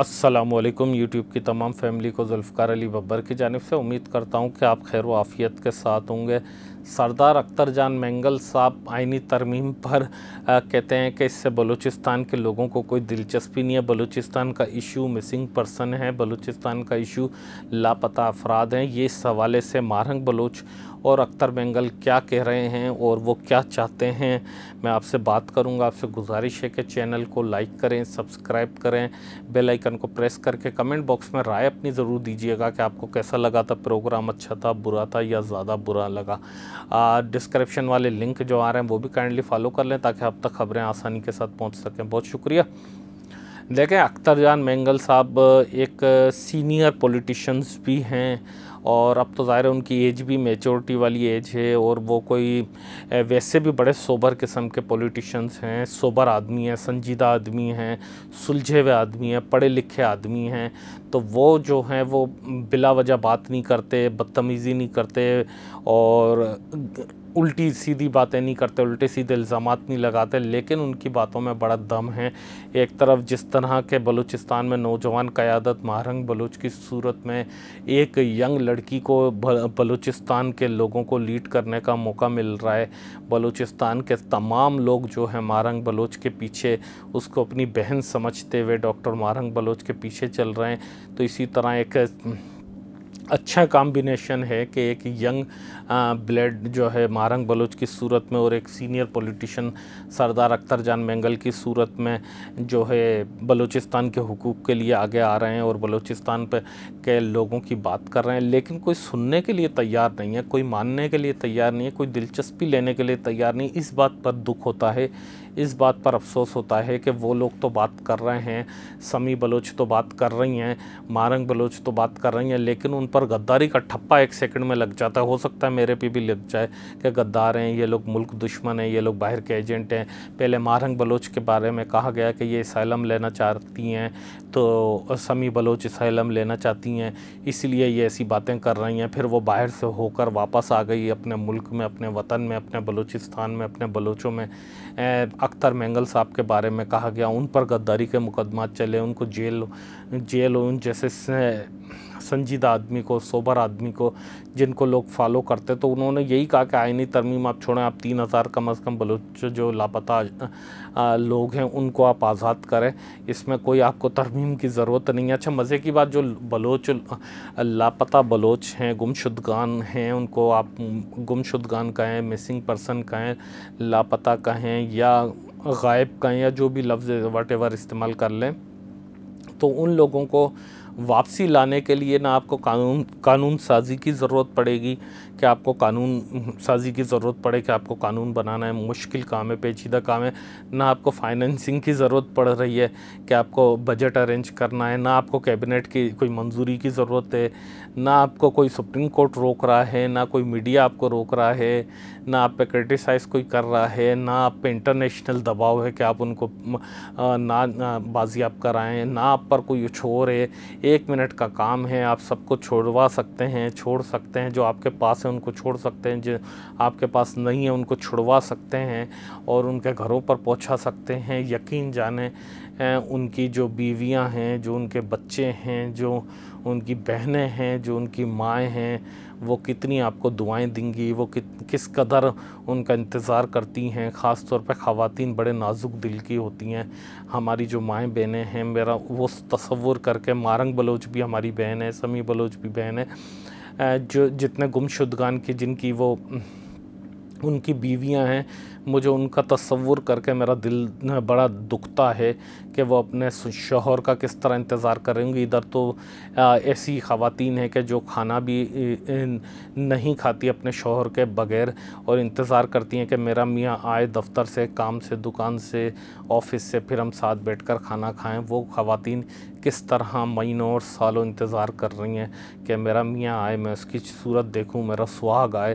Aslam YouTube की तमाम family को जुल्फ़ार अली बब्बर की जानब से उम्मीद करता हूँ कि आप खैर वाफ़ियत के साथ होंगे सरदार अख्तर जान मैंगल साहब आइनी तरमीम पर आ, कहते हैं कि इससे बलूचिस्तान के लोगों को कोई दिलचस्पी नहीं है बलूचिस्तान का इशू मिसिंग पर्सन है बलूचिस्तान का इशू लापता अफराद हैं ये इस हवाले से मारंग बलोच और अख्तर बेंगल क्या कह रहे हैं और वो क्या चाहते हैं मैं आपसे बात करूंगा आपसे गुजारिश है कि चैनल को लाइक करें सब्सक्राइब करें बेल आइकन को प्रेस करके कमेंट बॉक्स में राय अपनी ज़रूर दीजिएगा कि आपको कैसा लगा था प्रोग्राम अच्छा था बुरा था या ज़्यादा बुरा लगा डिस्क्रिप्शन वाले लिंक जो आ रहे हैं वो भी काइंडली फॉलो कर लें ताकि आप तक खबरें आसानी के साथ पहुँच सकें बहुत शुक्रिया देखें अख्तर जान साहब एक सीनियर पॉलिटिशियंस भी हैं और अब तो ज़ाहिर है उनकी एज भी मेचोरिटी वाली एज है और वो कोई वैसे भी बड़े सोबर किस्म के पॉलिटिशियंस हैं सोबर आदमी हैं संजीदा आदमी हैं सुलझे हुए आदमी हैं पढ़े लिखे आदमी हैं तो वो जो हैं वो बिला वजह बात नहीं करते बदतमीज़ी नहीं करते और उल्टी सीधी बातें नहीं करते उल्टे सीधे इल्ज़ाम नहीं लगाते लेकिन उनकी बातों में बड़ा दम है एक तरफ जिस तरह के बलूचिस्तान में नौजवान क़्यादत महारंग बलूच की सूरत में एक यंग लड़की को बलूचिस्तान के लोगों को लीड करने का मौका मिल रहा है बलूचिस्तान के तमाम लोग जो हैं महारंग बलोच के पीछे उसको अपनी बहन समझते हुए डॉक्टर महारंग बलोच के पीछे चल रहे हैं तो इसी तरह एक अच्छा कॉम्बिनेशन है कि एक यंग ब्लड जो है मारंग बलोच की सूरत में और एक सीनियर पॉलिटिशियन सरदार अख्तर जान मेंगल की सूरत में जो है बलूचिस्तान के हकूक़ के लिए आगे आ रहे हैं और बलूचिस्तान पर के लोगों की बात कर रहे हैं लेकिन कोई सुनने के लिए तैयार नहीं है कोई मानने के लिए तैयार नहीं है कोई दिलचस्पी लेने के लिए तैयार नहीं इस बात पर दुख होता है इस बात पर अफसोस होता है कि वो लोग तो बात कर रहे हैं समी बलोच तो बात कर रही हैं मारंग बलोच तो बात कर रही हैं लेकिन उन पर गद्दारी का ठप्पा एक सेकंड में लग जाता है हो सकता है मेरे पे भी लग जाए कि गद्दार हैं ये लोग मुल्क दुश्मन हैं ये लोग बाहर के एजेंट हैं पहले मारंग बलोच के बारे में कहा गया कि ये इसलम लेना चाहती हैं तो समी बलोच इसलम लेना चाहती हैं इसलिए ये ऐसी बातें कर रही हैं फिर वो बाहर से होकर वापस आ गई अपने मुल्क में अपने वतन में अपने बलोचिस्तान में अपने बलोचों में अख्तर मैंगल साहब के बारे में कहा गया उन पर गद्दारी के मुकदमा चले उनको जेल जेल उन जैसे संजीदा आदमी को सोबर आदमी को जिनको लोग फॉलो करते तो उन्होंने यही कहा कि आईनी तरमीम आप छोड़ें आप तीन हज़ार कम अज़ कम बलोच जो लापता लोग हैं उनको आप आज़ाद करें इसमें कोई आपको तरमीम की ज़रूरत नहीं है अच्छा मज़े की बात जो बलोच लापता बलोच हैं गुमशुदगान हैं उनको आप गुमशुदगान कहें मिसिंग पर्सन कहें लापता कहें या गायब कहें या जो भी लफ्ज़ वट एवर इस्तेमाल कर लें तो उन लोगों को वापसी लाने के लिए ना आपको कानून कानून साजी की ज़रूरत पड़ेगी कि आपको कानून साजी की ज़रूरत पड़े कि आपको कानून बनाना है मुश्किल काम है पेचीदा काम है ना आपको फाइनेंसिंग की ज़रूरत पड़ रही है कि आपको बजट अरेंज करना है ना आपको कैबिनेट की कोई मंजूरी की ज़रूरत है ना आपको कोई सुप्रीम कोर्ट रोक रहा है ना कोई मीडिया आपको रोक रहा है ना आप पे क्रिटिसाइज़ कोई कर रहा है ना आप पे इंटरनेशनल दबाव है कि आप उनको ना, बाजियाब कराएँ ना आप पर कोई छोर है एक मिनट का काम है आप सबको छोड़वा सकते हैं छोड़ सकते हैं जो आपके पास हैं उनको छोड़ सकते हैं जो आपके पास नहीं है उनको छुड़वा सकते हैं और उनके घरों पर पहुंचा सकते हैं यकीन जाने उनकी जो बीवियां हैं जो उनके बच्चे हैं जो उनकी बहनें हैं जो उनकी माएँ हैं वो कितनी आपको दुआएं देंगी वो कि, किस कदर उनका इंतज़ार करती हैं ख़ास तौर पर ख़वान बड़े नाजुक दिल की होती हैं हमारी जो माएँ बहनें हैं मेरा वो तस्वुर करके मारंग बलोच भी हमारी बहन है समी बलोच भी बहन है जो जितने गुमशुदगान की जिनकी वो उनकी बीवियां हैं मुझे उनका तस्वुर करके मेरा दिल बड़ा दुखता है कि वो अपने शोहर का किस तरह इंतज़ार करेंगी इधर तो ऐसी ख़वातीन हैं कि जो खाना भी नहीं खाती अपने शोहर के बग़ैर और इंतज़ार करती हैं कि मेरा मियाँ आए दफ्तर से काम से दुकान से ऑफिस से फिर हम साथ बैठकर खाना खाएं वो ख़वान किस तरह महीनों और सालों इंतज़ार कर रही हैं कि मेरा मियाँ आए मैं उसकी सूरत देखूँ मेरा सुहाग आए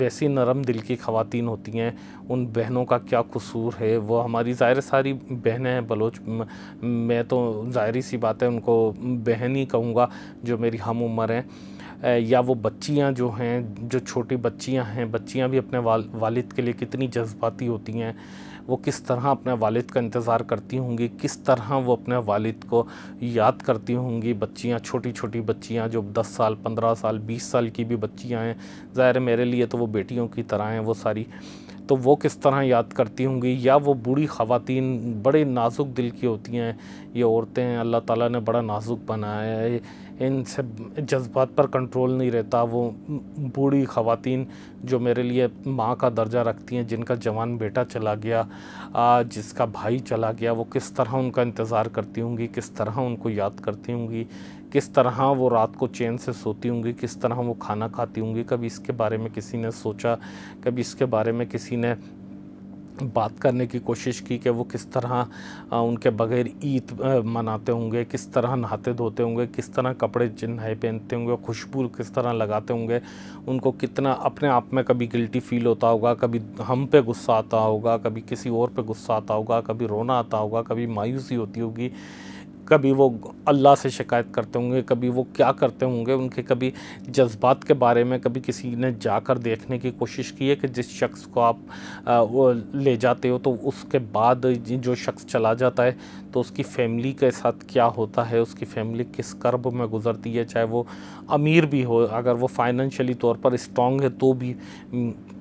वैसी नरम दिल की खातन होती हैं उन बहनों का क्या कसूर है वो हमारी ज़ाहिर सारी बहनें हैं बलोच मैं तो ज़ाहरी सी बात है उनको बहन ही कहूँगा जो मेरी हम उम्र हैं या वो बच्चियाँ जो हैं जो छोटी बच्चियाँ हैं बच्चियाँ भी अपने वाल वालिद के लिए कितनी जज्बाती होती हैं वो किस तरह अपने वालिद का इंतज़ार करती होंगी किस तरह वो अपने वालिद को याद करती होंगी बच्चियाँ छोटी छोटी बच्चियाँ जो 10 साल 15 साल 20 साल की भी बच्चियाँ हैं ज़ाहिर मेरे लिए तो वो बेटियों की तरह हैं वो सारी तो वो किस तरह याद करती होंगी या वो बूढ़ी ख़वातीन बड़े नाजुक दिल की होती हैं ये औरतें अल्लाह ताला ने बड़ा नाजुक बनाया है इन सब जज्बात पर कंट्रोल नहीं रहता वो बूढ़ी ख़वातीन जो मेरे लिए माँ का दर्जा रखती हैं जिनका जवान बेटा चला गया जिसका भाई चला गया वो किस तरह उनका इंतज़ार करती होंगी किस तरह उनको याद करती होंगी किस तरह वो रात को चैन से सोती होंगी किस तरह वो खाना खाती होंगी कभी इसके बारे में किसी ने सोचा कभी इसके बारे में किसी ने बात करने की कोशिश की कि वो किस तरह उनके बग़ैर ईद मनाते होंगे किस तरह नहाते धोते होंगे किस तरह कपड़े चिन्हाए पहनते होंगे खुशबू किस तरह लगाते होंगे उनको कितना अपने आप में कभी गिल्टी फील होता होगा कभी हम पे गुस्सा आता होगा कभी किसी और पे गुस्सा आता होगा कभी रोना आता होगा कभी मायूसी होती होगी कभी वो अल्लाह से शिकायत करते होंगे कभी वो क्या करते होंगे उनके कभी जज्बात के बारे में कभी किसी ने जाकर देखने की कोशिश की है कि जिस शख्स को आप आ, ले जाते हो तो उसके बाद जो शख्स चला जाता है तो उसकी फैमिली के साथ क्या होता है उसकी फैमिली किस कर्ब में गुजरती है चाहे वो अमीर भी हो अगर वो फाइनेंशियली तौर पर स्ट्रॉन्ग है तो भी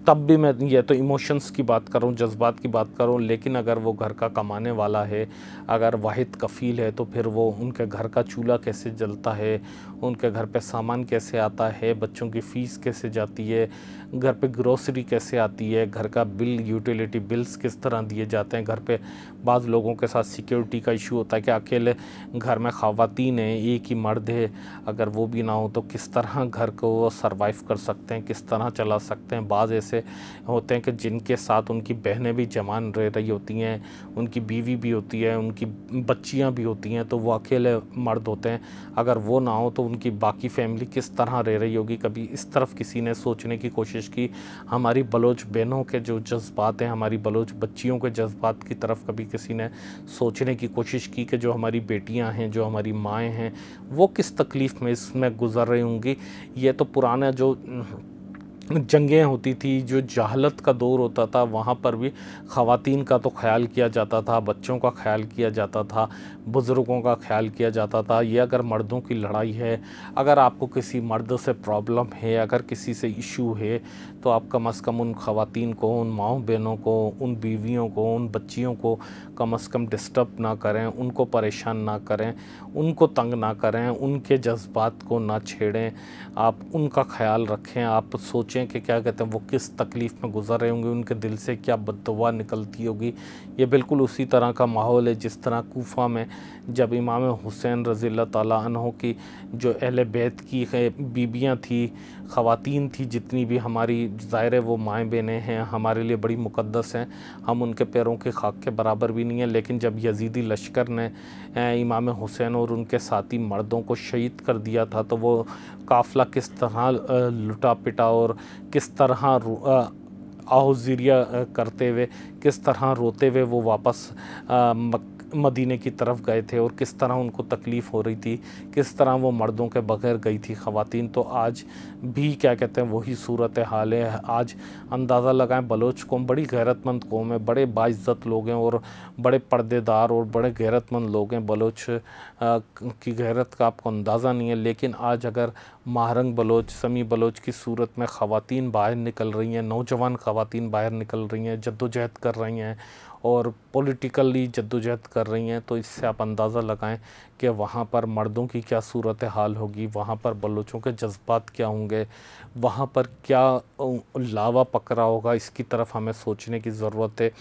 तब भी मैं ये तो इमोशंस की बात करूँ जज्बात की बात करूँ लेकिन अगर वो घर का कमाने वाला है अगर वाहिद कफ़ील है तो फिर वो उनके घर का चूल्हा कैसे जलता है उनके घर पे सामान कैसे आता है बच्चों की फ़ीस कैसे जाती है घर पे ग्रोसरी कैसे आती है घर का बिल यूटिलिटी बिल्स किस तरह दिए जाते हैं घर पे बाज़ लोगों के साथ सिक्योरिटी का इशू होता है कि अकेले घर में ख़वातीन है एक ही मर्द है अगर वो भी ना हो तो किस तरह घर को सर्वाइव कर सकते हैं किस तरह चला सकते हैं बाज़ ऐसे ऐसे होते हैं कि जिनके साथ उनकी बहनें भी जवान रह रही होती हैं उनकी बीवी भी होती है उनकी बच्चियां भी होती हैं तो वो अकेले मर्द होते हैं अगर वो ना हो तो उनकी बाकी फैमिली किस तरह रह रही होगी कभी इस तरफ किसी ने सोचने की कोशिश की हमारी बलोच बहनों के जो जज्बात हैं हमारी बलोच बच्चियों के जज्बात की तरफ कभी किसी ने सोचने की कोशिश की कि जो हमारी बेटियां हैं जो हमारी माएँ हैं वो किस तकलीफ़ में इसमें गुज़र रही होंगी ये तो पुराना जो जंगें होती थी जो जहालत का दौर होता था वहाँ पर भी ख़वातीन का तो ख्याल किया जाता था बच्चों का ख्याल किया जाता था बुज़ुर्गों का ख्याल किया जाता था ये अगर मर्दों की लड़ाई है अगर आपको किसी मर्द से प्रॉब्लम है अगर किसी से इशू है तो आप कम अज़ कम उन ख़वातीन को उन माओ बहनों को उन बीवियों को उन बच्चियों को कम अज़ कम डिस्टर्ब ना करें उनको परेशान ना करें उनको तंग ना करें उनके जज्बात को ना छेड़ें आप उनका ख्याल रखें आप सोचें सोचें कि क्या कहते हैं वो किस तकलीफ़ में गुजर रहे होंगे उनके दिल से क्या बदवा निकलती होगी ये बिल्कुल उसी तरह का माहौल है जिस तरह कोफा में जब इमाम हुसैन रज़ी तहों की जो अहल बैत की बीबियाँ थी ख़वान थी जितनी भी हमारी ज़ाहिर है वो माएँ बहनें हैं हमारे लिए बड़ी मुकदस हैं हम उनके पैरों के खाक के बराबर भी नहीं हैं लेकिन जब यजीदी लश्कर ने इमाम हुसैन और उनके साथी मर्दों को शहीद कर दिया था तो वो काफ़िला किस तरह लुटा पिटा और किस तरह आहुजीरिया करते हुए किस तरह रोते हुए वो वापस मक मदीने की तरफ गए थे और किस तरह उनको तकलीफ़ हो रही थी किस तरह वो मर्दों के बगैर गई थी ख़वान तो आज भी क्या कहते हैं वही सूरत हाल है आज अंदाज़ा लगाएं बलोच कौम बड़ी गैरतमंद कौम है बड़े बाज़त लोग हैं और बड़े पर्देदार और बड़े गैरतमंद लोग हैं बलोच की गैरत का आपको अंदाज़ा नहीं है लेकिन आज अगर माहरंग बलोच समी बलोच की सूरत में ख़वान बाहर निकल रही हैं नौजवान ख़वान बाहर निकल रही हैं जद्दोजहद कर रही हैं और पॉलिटिकली जद्दोजहद कर रही हैं तो इससे आप अंदाज़ा लगाएं कि वहाँ पर मर्दों की क्या सूरत हाल होगी वहाँ पर बलोचों के जज्बात क्या होंगे वहाँ पर क्या लावा पकड़ा होगा इसकी तरफ हमें सोचने की ज़रूरत है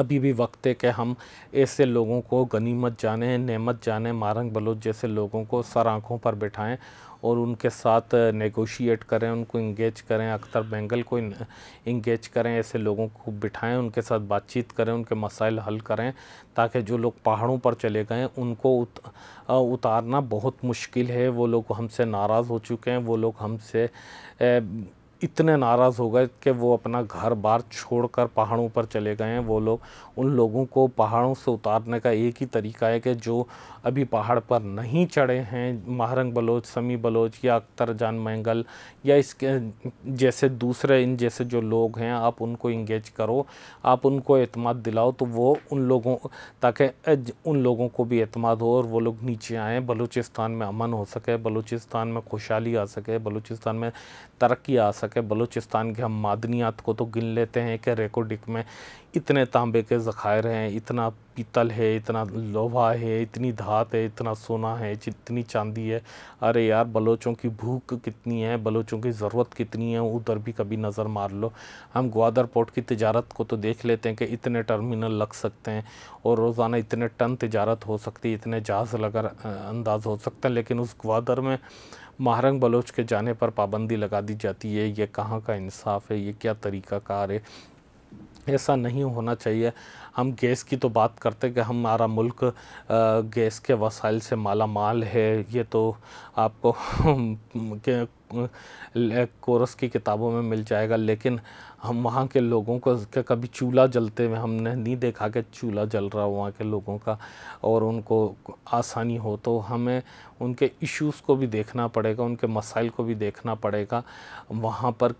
अभी भी वक्त है कि हम ऐसे लोगों को गनीमत जाने नेमत जाने मारंग बलोच जैसे लोगों को सर आँखों पर बैठाएँ और उनके साथ नेगोशिएट करें उनको इंगेज करें अख्तर बेंगल को इंगेज करें ऐसे लोगों को बिठाएं उनके साथ बातचीत करें उनके मसाइल हल करें ताकि जो लोग पहाड़ों पर चले गए उनको उत, उतारना बहुत मुश्किल है वो लोग हमसे नाराज़ हो चुके हैं वो लोग हमसे इतने नाराज़ हो गए कि वो अपना घर बार छोड़कर पहाड़ों पर चले गए हैं वो लोग उन लोगों को पहाड़ों से उतारने का एक ही तरीका है कि जो अभी पहाड़ पर नहीं चढ़े हैं महारंग बलोच समी बलोच या अख्तर जान मैंगल या इसके जैसे दूसरे इन जैसे जो लोग हैं आप उनको इंगेज करो आप उनको अतमाद दिलाओ तो वो उन लोगों ताकि उन लोगों को भी अतमाद हो और वो लोग नीचे आएँ बलूचिस्तान में अमन हो सके बलूचिस्तान में खुशहाली आ सके बलूचिस्तान में तरक्की आ सके तक है बलूचिस्तान के हम मादनियात को तो गिन लेते हैं कि रेकोडिक में इतने तांबे के ज़ख़ायर हैं इतना पीतल है इतना लोहा है इतनी धात है इतना सोना है इतनी चांदी है अरे यार बलोचों की भूख कितनी है बलोचों की ज़रूरत कितनी है उधर भी कभी नज़र मार लो हम ग्वादर पोर्ट की तजारत को तो देख लेते हैं कि इतने टर्मिनल लग सकते हैं और रोज़ाना इतने टन तजारत हो सकती है इतने जहाज़ लगा अंदाज हो सकते हैं लेकिन उस ग्वादर में महारंग बलोच के जाने पर पाबंदी लगा दी जाती है ये कहाँ का इंसाफ है ये क्या तरीका कार है ऐसा नहीं होना चाहिए हम गैस की तो बात करते कि हमारा मुल्क गैस के वसाइल से माला माल है ये तो आपको कोरस की किताबों में मिल जाएगा लेकिन हम वहाँ के लोगों को कभी चूल्हा जलते हुए हमने नहीं देखा कि चूल्हा जल रहा हो वहाँ के लोगों का और उनको आसानी हो तो हमें उनके इश्यूज़ को भी देखना पड़ेगा उनके मसाइल को भी देखना पड़ेगा वहाँ पर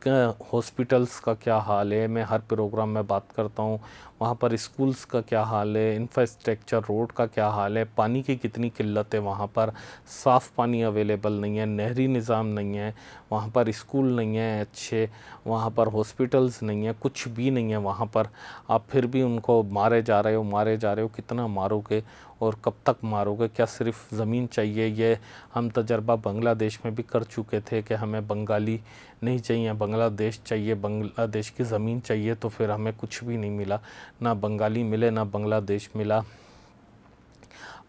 हॉस्पिटल्स का क्या हाल है मैं हर प्रोग्राम में बात करता हूँ वहाँ पर स्कूल स्कूल्स का क्या हाल है इंफ्रास्ट्रक्चर रोड का क्या हाल है पानी की कितनी किल्लत है वहाँ पर साफ़ पानी अवेलेबल नहीं है नहरी निज़ाम नहीं है वहाँ पर स्कूल नहीं है अच्छे वहाँ पर हॉस्पिटल्स नहीं है कुछ भी नहीं है वहाँ पर आप फिर भी उनको मारे जा रहे हो मारे जा रहे हो कितना मारोगे और कब तक मारोगे क्या सिर्फ ज़मीन चाहिए ये हम तजर्बा बांग्लादेश में भी कर चुके थे कि हमें बंगाली नहीं चाहिए बांग्लादेश चाहिए बांग्लादेश की ज़मीन चाहिए तो फिर हमें कुछ भी नहीं मिला ना बंगाली मिले ना बांग्लादेश मिला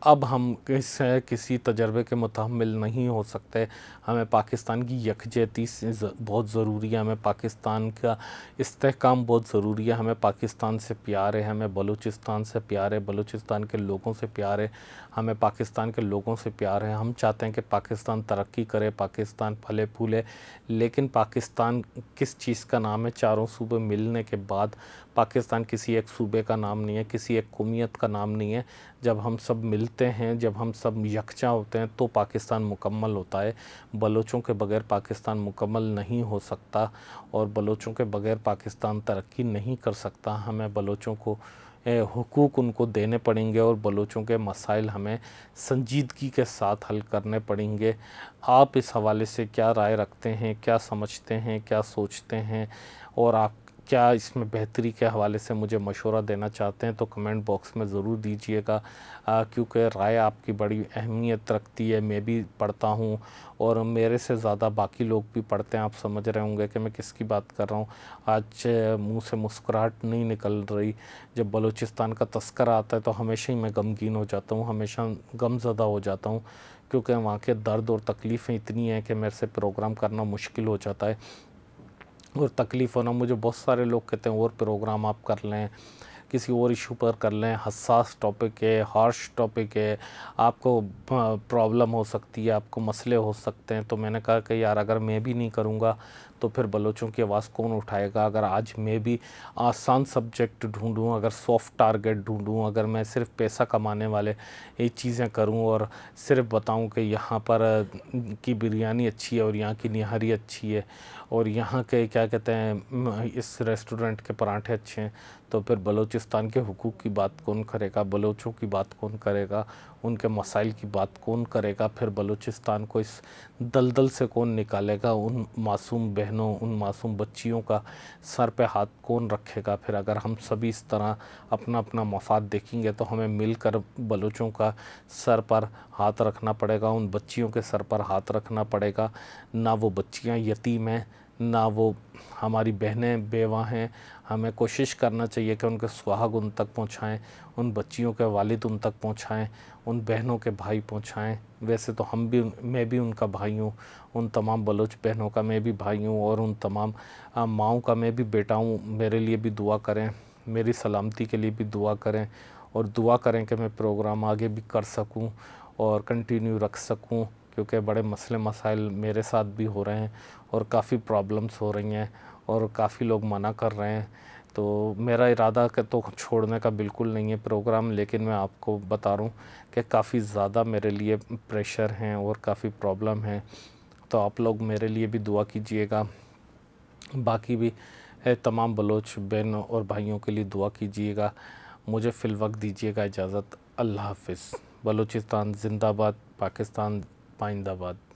अब हम किस किसी तजर्बे के मुतहमल नहीं हो सकते हमें पाकिस्तान की यकजहती बहुत ज़रूरी है हमें पाकिस्तान का इस्तेकाम बहुत ज़रूरी है हमें पाकिस्तान से प्यार है हमें बलूचिस्तान से प्यार है बलूचिस्तान के लोगों से प्यार है हमें पाकिस्तान के लोगों से प्यार है हम चाहते हैं कि पाकिस्तान तरक्की करे पाकिस्तान फले फूले लेकिन पाकिस्तान किस चीज़ का नाम है चारों सूबे मिलने के बाद पाकिस्तान किसी एक सूबे का नाम नहीं है किसी एक कौमियत का नाम नहीं है जब हम सब मिलते हैं जब हम सब यकचा होते हैं तो पाकिस्तान मुकम्मल होता है बलोचों के बगैर पाकिस्तान मुकम्मल नहीं हो सकता और बलोचों के बगैर पाकिस्तान तरक्की नहीं कर सकता हमें बलोचों को हकूक़ उनको देने पड़ेंगे और बलोचों के मसाइल हमें संजीदगी के साथ हल करने पड़ेंगे आप इस हवाले से क्या राय रखते हैं क्या समझते हैं क्या सोचते हैं और आप क्या इसमें बेहतरी के हवाले से मुझे मशवरा देना चाहते हैं तो कमेंट बॉक्स में ज़रूर दीजिएगा क्योंकि राय आपकी बड़ी अहमियत रखती है मैं भी पढ़ता हूँ और मेरे से ज़्यादा बाकी लोग भी पढ़ते हैं आप समझ रहे होंगे कि मैं किसकी बात कर रहा हूँ आज मुंह से मुस्कुराहट नहीं निकल रही जब बलूचिस्तान का तस्कर आता है तो हमेशा ही मैं गमगीन हो जाता हूँ हमेशा गमज़दा हो जाता हूँ क्योंकि वहाँ के दर्द और तकलीफ़ें इतनी हैं कि मेरे से प्रोग्राम करना मुश्किल हो जाता है और तकलीफ़ होना मुझे बहुत सारे लोग कहते हैं और प्रोग्राम आप कर लें किसी और इशू पर कर लें हसास टॉपिक है हार्श टॉपिक है आपको प्रॉब्लम हो सकती है आपको मसले हो सकते हैं तो मैंने कहा कि यार अगर मैं भी नहीं करूँगा तो फिर बलोचों की आवाज़ कौन उठाएगा अगर आज मैं भी आसान सब्जेक्ट ढूंढूं अगर सॉफ्ट टारगेट ढूंढूं अगर मैं सिर्फ पैसा कमाने वाले ये चीज़ें करूं और सिर्फ बताऊं कि यहाँ पर की बिरयानी अच्छी है और यहाँ की निहारी अच्छी है और यहाँ के क्या कहते हैं इस रेस्टोरेंट के पराठे अच्छे हैं तो फिर बलोचिस्तान के हकूक की बात कौन करेगा बलोचों की बात कौन करेगा उनके मसाइल की बात कौन करेगा फिर बलूचिस्तान को इस दलदल से कौन निकालेगा उन मासूम बहनों उन मासूम बच्चियों का सर पे हाथ कौन रखेगा फिर अगर हम सभी इस तरह अपना अपना मफाद देखेंगे तो हमें मिलकर बलूचों का सर पर हाथ रखना पड़ेगा उन बच्चियों के सर पर हाथ रखना पड़ेगा ना वो बच्चियाँ यतीम हैं ना वो हमारी बहनें बेवा हैं हमें कोशिश करना चाहिए कि उनके सुहाग उन तक पहुंचाएं उन बच्चियों के वालिद उन तक पहुंचाएं उन बहनों के भाई पहुंचाएं वैसे तो हम भी मैं भी उनका भाई हूँ उन तमाम बलोच बहनों का मैं भी भाई हूँ और उन तमाम माओ का मैं भी बेटा हूँ मेरे लिए भी दुआ करें मेरी सलामती के लिए भी दुआ करें और दुआ करें कि मैं प्रोग्राम आगे भी कर सकूँ और कंटिन्यू रख सकूँ क्योंकि बड़े मसले मसाइल मेरे साथ भी हो रहे हैं और काफ़ी प्रॉब्लम्स हो रही हैं और काफ़ी लोग मना कर रहे हैं तो मेरा इरादा तो छोड़ने का बिल्कुल नहीं है प्रोग्राम लेकिन मैं आपको बता रहा हूँ कि काफ़ी ज़्यादा मेरे लिए प्रेशर हैं और काफ़ी प्रॉब्लम हैं तो आप लोग मेरे लिए भी दुआ कीजिएगा बाकी भी तमाम बलोच बहन और भाइयों के लिए दुआ कीजिएगा मुझे फ़िल वक्त दीजिएगा इजाज़त अल्लाह हाफिज़ बलूचिस्तान जिंदाबाद पाकिस्तान Find Pindavad